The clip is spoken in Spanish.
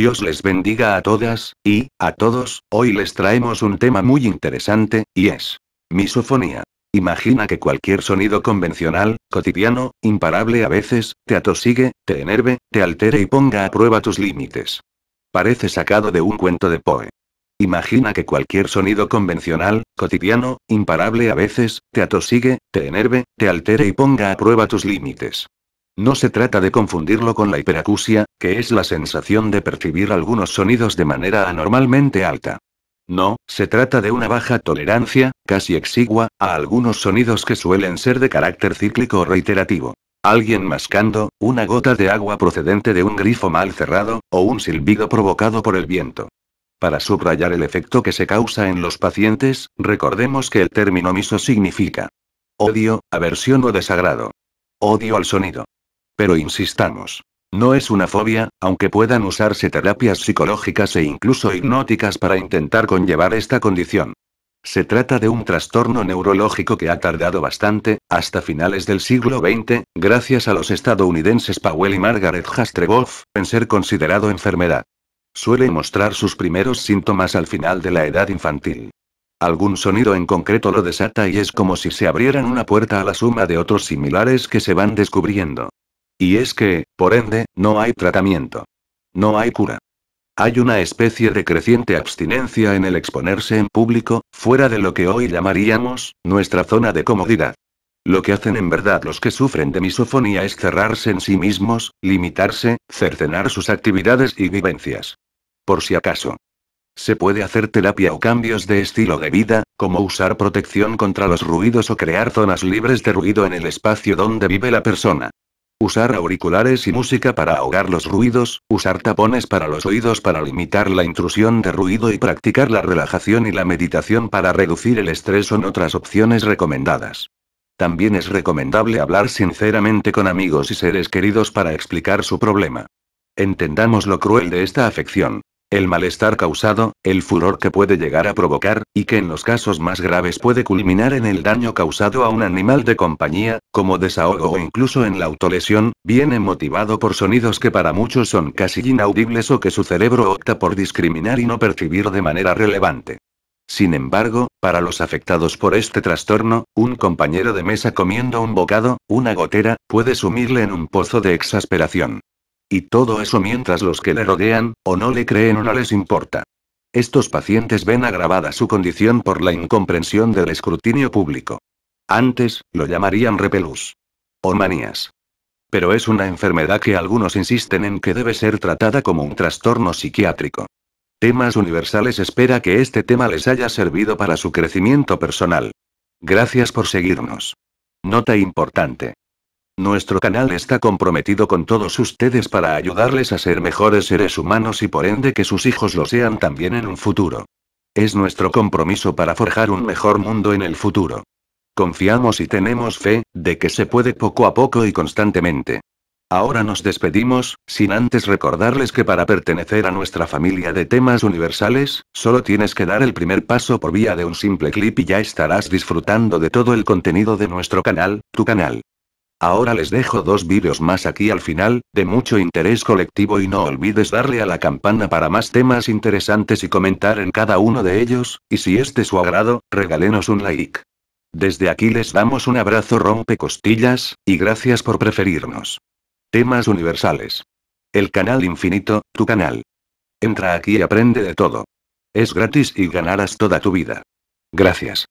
Dios les bendiga a todas, y, a todos, hoy les traemos un tema muy interesante, y es misofonía. Imagina que cualquier sonido convencional, cotidiano, imparable a veces, te atosigue, te enerve, te altere y ponga a prueba tus límites. Parece sacado de un cuento de Poe. Imagina que cualquier sonido convencional, cotidiano, imparable a veces, te atosigue, te enerve, te altere y ponga a prueba tus límites. No se trata de confundirlo con la hiperacusia, que es la sensación de percibir algunos sonidos de manera anormalmente alta. No, se trata de una baja tolerancia, casi exigua, a algunos sonidos que suelen ser de carácter cíclico o reiterativo. Alguien mascando, una gota de agua procedente de un grifo mal cerrado, o un silbido provocado por el viento. Para subrayar el efecto que se causa en los pacientes, recordemos que el término miso significa odio, aversión o desagrado. Odio al sonido. Pero insistamos. No es una fobia, aunque puedan usarse terapias psicológicas e incluso hipnóticas para intentar conllevar esta condición. Se trata de un trastorno neurológico que ha tardado bastante, hasta finales del siglo XX, gracias a los estadounidenses Powell y Margaret Hastreboff, en ser considerado enfermedad. Suele mostrar sus primeros síntomas al final de la edad infantil. Algún sonido en concreto lo desata y es como si se abrieran una puerta a la suma de otros similares que se van descubriendo. Y es que, por ende, no hay tratamiento. No hay cura. Hay una especie de creciente abstinencia en el exponerse en público, fuera de lo que hoy llamaríamos nuestra zona de comodidad. Lo que hacen en verdad los que sufren de misofonía es cerrarse en sí mismos, limitarse, cercenar sus actividades y vivencias. Por si acaso. Se puede hacer terapia o cambios de estilo de vida, como usar protección contra los ruidos o crear zonas libres de ruido en el espacio donde vive la persona usar auriculares y música para ahogar los ruidos, usar tapones para los oídos para limitar la intrusión de ruido y practicar la relajación y la meditación para reducir el estrés son otras opciones recomendadas. También es recomendable hablar sinceramente con amigos y seres queridos para explicar su problema. Entendamos lo cruel de esta afección. El malestar causado, el furor que puede llegar a provocar, y que en los casos más graves puede culminar en el daño causado a un animal de compañía, como desahogo o incluso en la autolesión, viene motivado por sonidos que para muchos son casi inaudibles o que su cerebro opta por discriminar y no percibir de manera relevante. Sin embargo, para los afectados por este trastorno, un compañero de mesa comiendo un bocado, una gotera, puede sumirle en un pozo de exasperación. Y todo eso mientras los que le rodean, o no le creen o no les importa. Estos pacientes ven agravada su condición por la incomprensión del escrutinio público. Antes, lo llamarían repelús. O manías. Pero es una enfermedad que algunos insisten en que debe ser tratada como un trastorno psiquiátrico. Temas Universales espera que este tema les haya servido para su crecimiento personal. Gracias por seguirnos. Nota importante. Nuestro canal está comprometido con todos ustedes para ayudarles a ser mejores seres humanos y por ende que sus hijos lo sean también en un futuro. Es nuestro compromiso para forjar un mejor mundo en el futuro. Confiamos y tenemos fe, de que se puede poco a poco y constantemente. Ahora nos despedimos, sin antes recordarles que para pertenecer a nuestra familia de temas universales, solo tienes que dar el primer paso por vía de un simple clip y ya estarás disfrutando de todo el contenido de nuestro canal, tu canal. Ahora les dejo dos vídeos más aquí al final, de mucho interés colectivo y no olvides darle a la campana para más temas interesantes y comentar en cada uno de ellos, y si es de su agrado, regálenos un like. Desde aquí les damos un abrazo rompecostillas, y gracias por preferirnos. Temas universales. El canal infinito, tu canal. Entra aquí y aprende de todo. Es gratis y ganarás toda tu vida. Gracias.